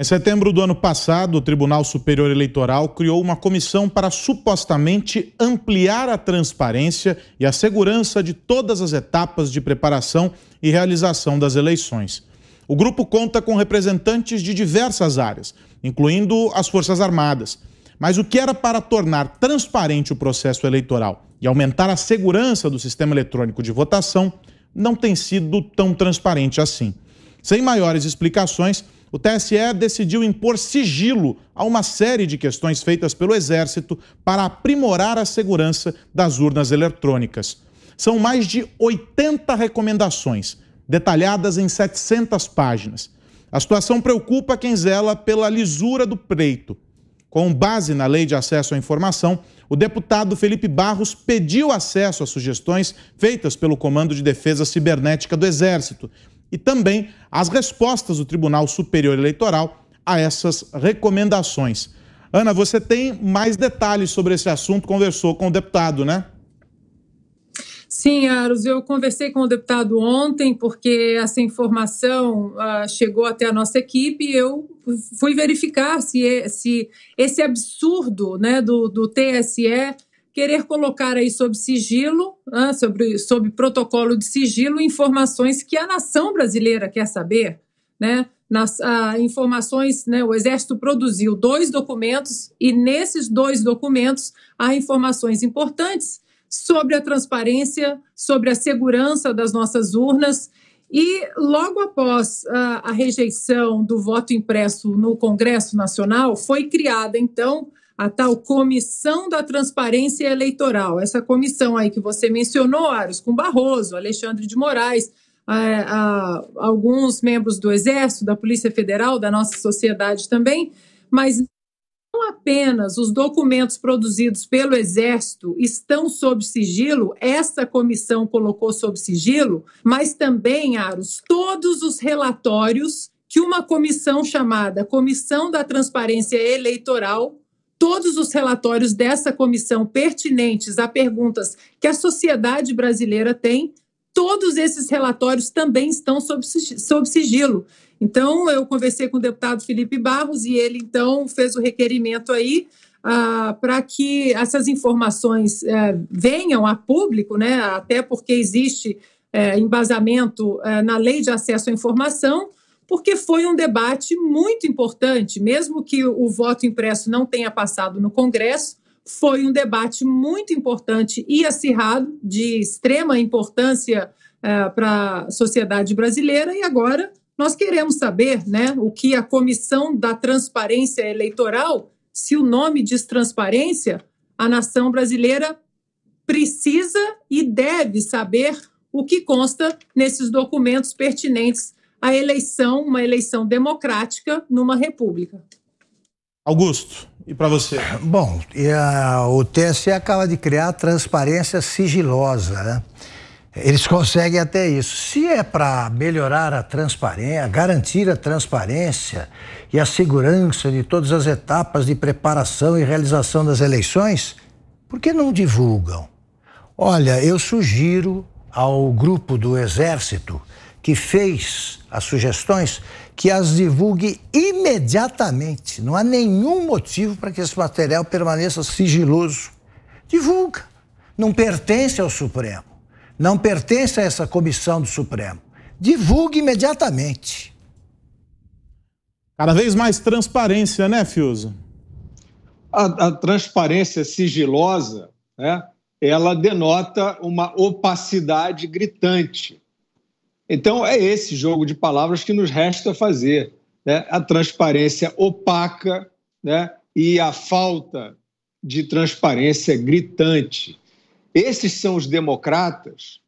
Em setembro do ano passado, o Tribunal Superior Eleitoral criou uma comissão para supostamente ampliar a transparência e a segurança de todas as etapas de preparação e realização das eleições. O grupo conta com representantes de diversas áreas, incluindo as Forças Armadas. Mas o que era para tornar transparente o processo eleitoral e aumentar a segurança do sistema eletrônico de votação não tem sido tão transparente assim. Sem maiores explicações, o TSE decidiu impor sigilo a uma série de questões feitas pelo Exército para aprimorar a segurança das urnas eletrônicas. São mais de 80 recomendações, detalhadas em 700 páginas. A situação preocupa quem zela pela lisura do preito. Com base na Lei de Acesso à Informação, o deputado Felipe Barros pediu acesso às sugestões feitas pelo Comando de Defesa Cibernética do Exército, e também as respostas do Tribunal Superior Eleitoral a essas recomendações. Ana, você tem mais detalhes sobre esse assunto? Conversou com o deputado, né? Sim, Aros, eu conversei com o deputado ontem, porque essa informação uh, chegou até a nossa equipe e eu fui verificar se, é, esse absurdo né, do, do TSE querer colocar aí sob sigilo, ah, sobre, sob protocolo de sigilo, informações que a nação brasileira quer saber, né? Nas, ah, informações, né, o Exército produziu dois documentos e nesses dois documentos há informações importantes sobre a transparência, sobre a segurança das nossas urnas e logo após ah, a, rejeição do voto impresso no Congresso Nacional, foi criada, então, a tal Comissão da Transparência Eleitoral. Essa comissão aí que você mencionou, Aros, com Barroso, Alexandre de Moraes, a, a, alguns membros do Exército, da Polícia Federal, da nossa sociedade também, mas não apenas os documentos produzidos pelo Exército estão sob sigilo, essa comissão colocou sob sigilo, mas também, Aros, todos os relatórios que uma comissão chamada Comissão da Transparência Eleitoral todos os relatórios dessa comissão pertinentes a perguntas que a sociedade brasileira tem, todos esses relatórios também estão sob, sigilo. Então, eu conversei com o deputado Felipe Barros e ele, então, fez o requerimento aí ah, para que essas informações eh, venham a público, né, até porque existe eh, embasamento eh, na lei de acesso à informação porque foi um debate muito importante, mesmo que o voto impresso não tenha passado no Congresso, foi um debate muito importante e acirrado, de extrema importância uh, para a sociedade brasileira, e agora nós queremos saber né, o que a Comissão da Transparência Eleitoral, se o nome diz transparência, a nação brasileira precisa e deve saber o que consta nesses documentos pertinentes a eleição, uma eleição democrática numa república. Augusto, e para você? Bom, o TSE acaba de criar transparência sigilosa, né? Eles conseguem até isso. Se é para melhorar a transparência, garantir a transparência e a segurança de todas as etapas de preparação e realização das eleições, por que não divulgam? Olha, eu sugiro ao grupo do Exército que fez as sugestões, que as divulgue imediatamente. Não há nenhum motivo para que esse material permaneça sigiloso. Divulga. Não pertence ao Supremo. Não pertence a essa comissão do Supremo. Divulgue imediatamente. Cada vez mais transparência, né, Fiuza? A, a transparência sigilosa, né, ela denota uma opacidade gritante então, é esse jogo de palavras que nos resta fazer. Né? A transparência opaca né? e a falta de transparência gritante. Esses são os democratas,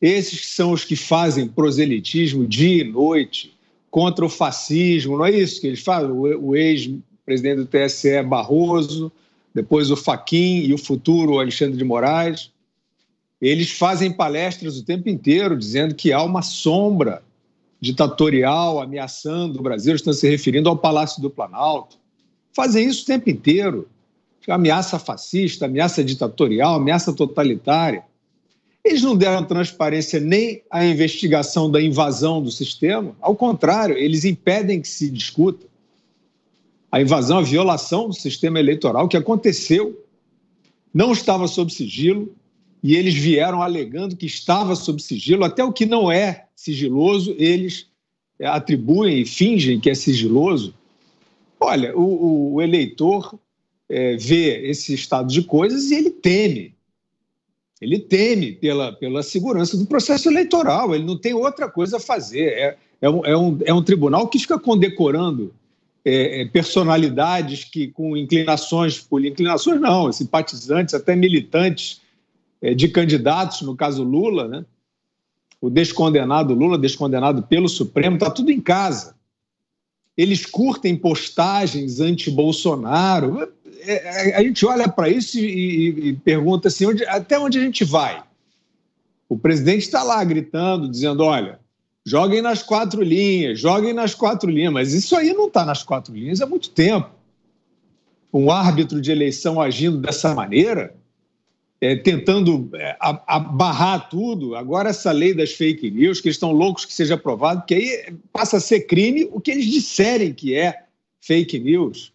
esses são os que fazem proselitismo dia e noite contra o fascismo, não é isso que eles fazem? O ex-presidente do TSE Barroso, depois o Faquim e o futuro Alexandre de Moraes eles fazem palestras o tempo inteiro dizendo que há uma sombra ditatorial ameaçando o Brasil, estão se referindo ao Palácio do Planalto. Fazem isso o tempo inteiro. Ameaça fascista, ameaça ditatorial, ameaça totalitária. Eles não deram transparência nem à investigação da invasão do sistema, ao contrário, eles impedem que se discuta a invasão, a violação do sistema eleitoral que aconteceu. Não estava sob sigilo, e eles vieram alegando que estava sob sigilo, até o que não é sigiloso, eles é, atribuem e fingem que é sigiloso. Olha, o, o eleitor é, vê esse estado de coisas e ele teme. Ele teme pela, pela segurança do processo eleitoral, ele não tem outra coisa a fazer. É, é, um, é, um, é um tribunal que fica condecorando é, é personalidades que com inclinações, por inclinações não, simpatizantes, até militantes é, de candidatos, no caso Lula, né? o descondenado Lula, descondenado pelo Supremo, está tudo em casa. Eles curtem postagens anti-Bolsonaro. É, é, a gente olha para isso e, pergunta assim: onde, até onde a gente vai? O presidente está lá gritando, dizendo: olha, joguem nas quatro linhas, joguem nas quatro linhas. Mas isso aí não está nas quatro linhas há muito tempo. Um árbitro de eleição agindo dessa maneira é, tentando é, barrar tudo. Agora, essa lei das fake news, que eles estão loucos que seja aprovado, que aí passa a ser crime o que eles disserem que é fake news.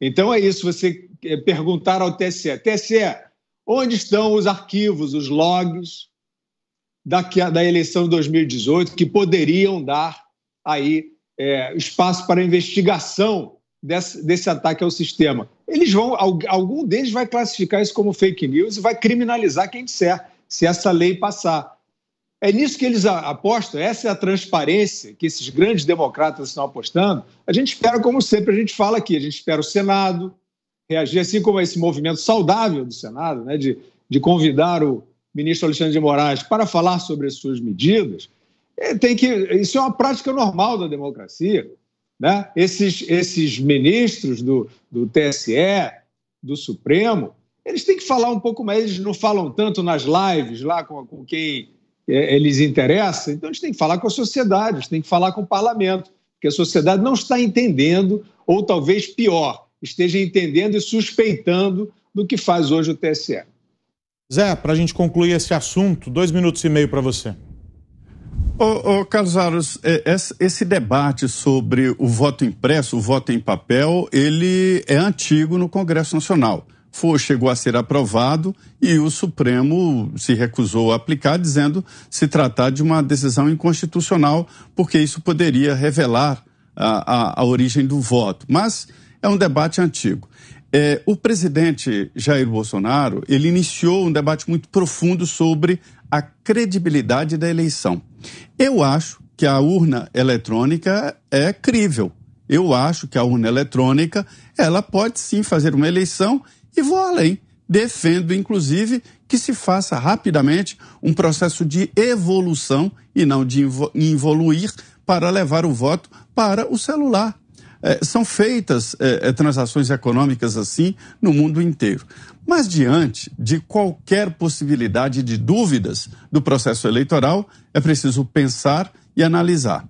Então, é isso. Você é, perguntar ao TSE: TSE, onde estão os arquivos, os logs da, da eleição de 2018 que poderiam dar aí é, espaço para investigação desse, desse ataque ao sistema. Eles vão, algum deles vai classificar isso como fake news e vai criminalizar quem disser, se essa lei passar. É nisso que eles apostam, essa é a transparência que esses grandes democratas estão apostando. A gente espera, como sempre, a gente fala aqui, a gente espera o Senado reagir, assim como esse movimento saudável do Senado, né, de, de convidar o ministro Alexandre de Moraes para falar sobre as suas medidas. É, tem que, isso é uma prática normal da democracia. Né? Esses, esses ministros do, do TSE, do Supremo, eles têm que falar um pouco mais, eles não falam tanto nas lives lá com, com quem é, eles interessam, então eles têm que falar com a sociedade, eles têm que falar com o parlamento, porque a sociedade não está entendendo, ou talvez pior, esteja entendendo e suspeitando do que faz hoje o TSE. Zé, para a gente concluir esse assunto, dois minutos e meio para você. Ô, ô, Carlos Aros, é, esse debate sobre o voto impresso, o voto em papel, ele é antigo no Congresso Nacional. Foi, chegou a ser aprovado e o Supremo se recusou a aplicar, dizendo se tratar de uma decisão inconstitucional, porque isso poderia revelar a, a, a origem do voto. Mas é um debate antigo. É, o presidente Jair Bolsonaro ele iniciou um debate muito profundo sobre a credibilidade da eleição. Eu acho que a urna eletrônica é crível. Eu acho que a urna eletrônica ela pode sim fazer uma eleição e vou além. Defendo, inclusive, que se faça rapidamente um processo de evolução e não de involuir para levar o voto para o celular, é, são feitas é, é, transações econômicas assim no mundo inteiro. Mas diante de qualquer possibilidade de dúvidas do processo eleitoral, é preciso pensar e analisar.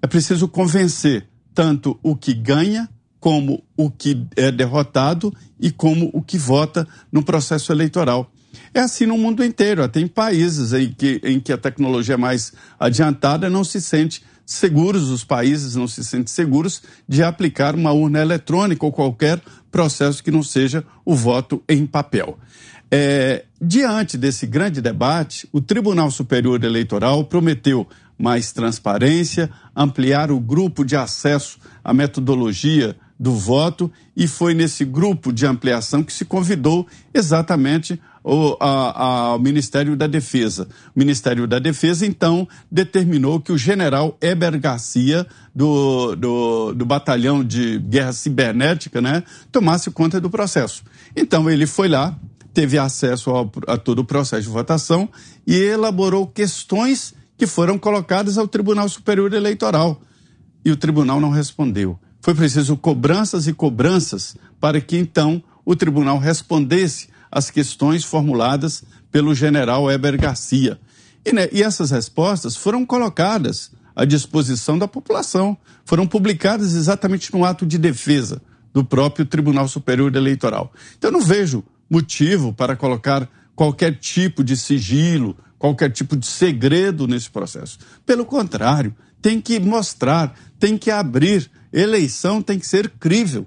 É preciso convencer tanto o que ganha como o que é derrotado e como o que vota no processo eleitoral. É assim no mundo inteiro, Tem países em que, em que a tecnologia é mais adiantada não se sente seguros, os países não se sentem seguros de aplicar uma urna eletrônica ou qualquer processo que não seja o voto em papel. É, diante desse grande debate, o Tribunal Superior Eleitoral prometeu mais transparência, ampliar o grupo de acesso à metodologia do voto e foi nesse grupo de ampliação que se convidou exatamente o, a, a, Ministério da Defesa. O Ministério da Defesa, então, determinou que o general Eber Garcia, do, do, do Batalhão de Guerra Cibernética, né, tomasse conta do processo. Então, ele foi lá, teve acesso ao, a todo o processo de votação e elaborou questões que foram colocadas ao Tribunal Superior Eleitoral. E o tribunal não respondeu. Foi preciso cobranças e cobranças para que então o tribunal respondesse as questões formuladas pelo general Heber Garcia. E, né, e essas respostas foram colocadas à disposição da população, foram publicadas exatamente no ato de defesa do próprio Tribunal Superior Eleitoral. Então, eu não vejo motivo para colocar qualquer tipo de sigilo, qualquer tipo de segredo nesse processo. Pelo contrário, tem que mostrar, tem que abrir. Eleição tem que ser crível.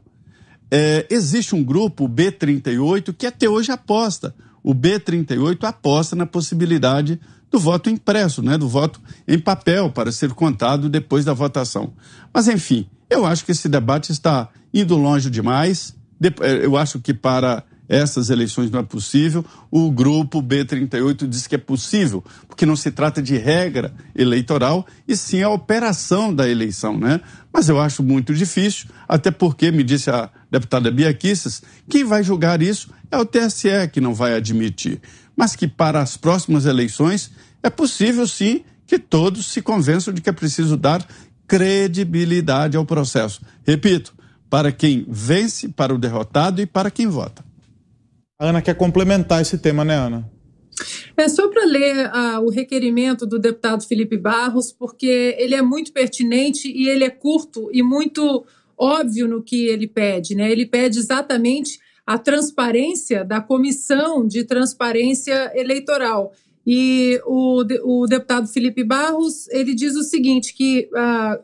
É, existe um grupo, o B38, que até hoje aposta. O B38 aposta na possibilidade do voto impresso, né, do voto em papel, para ser contado depois da votação. Mas, enfim, eu acho que esse debate está indo longe demais. Eh, eu acho que para essas eleições não é possível, o grupo B38 diz que é possível, porque não se trata de regra eleitoral, e sim a operação da eleição, né? Mas eu acho muito difícil, até porque, me disse a deputada Bia Kisses, quem vai julgar isso é o TSE, que não vai admitir. Mas que para as próximas eleições é possível, sim, que todos se convençam de que é preciso dar credibilidade ao processo. Repito, para quem vence, para o derrotado e para quem vota. A Ana quer complementar esse tema, né, Ana? É só para ler ah, o requerimento do deputado Felipe Barros, porque ele é muito pertinente e ele é curto e muito óbvio no que ele pede. Né? Ele pede exatamente a transparência da comissão de transparência eleitoral. E o, o deputado Felipe Barros ele diz o seguinte: que ah,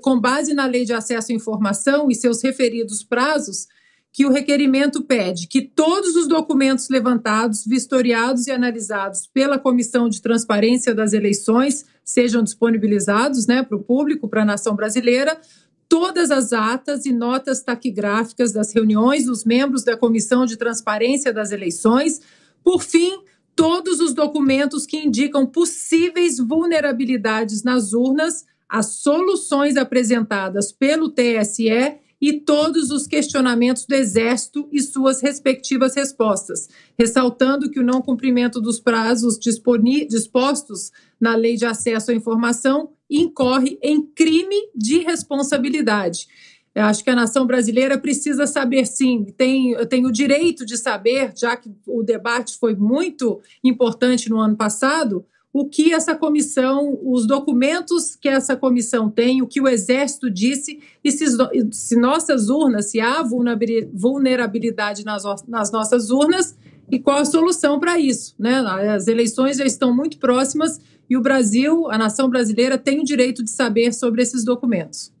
com base na lei de acesso à informação e seus referidos prazos, que o requerimento pede que todos os documentos levantados, vistoriados e analisados pela Comissão de Transparência das Eleições sejam disponibilizados né, para o público, para a nação brasileira, todas as atas e notas taquigráficas das reuniões dos membros da Comissão de Transparência das Eleições. Por fim, todos os documentos que indicam possíveis vulnerabilidades nas urnas, as soluções apresentadas pelo TSE e todos os questionamentos do Exército e suas respectivas respostas, ressaltando que o não cumprimento dos prazos dispostos na Lei de Acesso à Informação incorre em crime de responsabilidade. Eu acho que a nação brasileira precisa saber, sim, tem, tem o direito de saber, já que o debate foi muito importante no ano passado, o que essa comissão, os documentos que essa comissão tem, o que o Exército disse, e se, se nossas urnas, se há vulnerabilidade nas, nas nossas urnas, e qual a solução para isso. Né? As eleições já estão muito próximas e o Brasil, a nação brasileira, tem o direito de saber sobre esses documentos.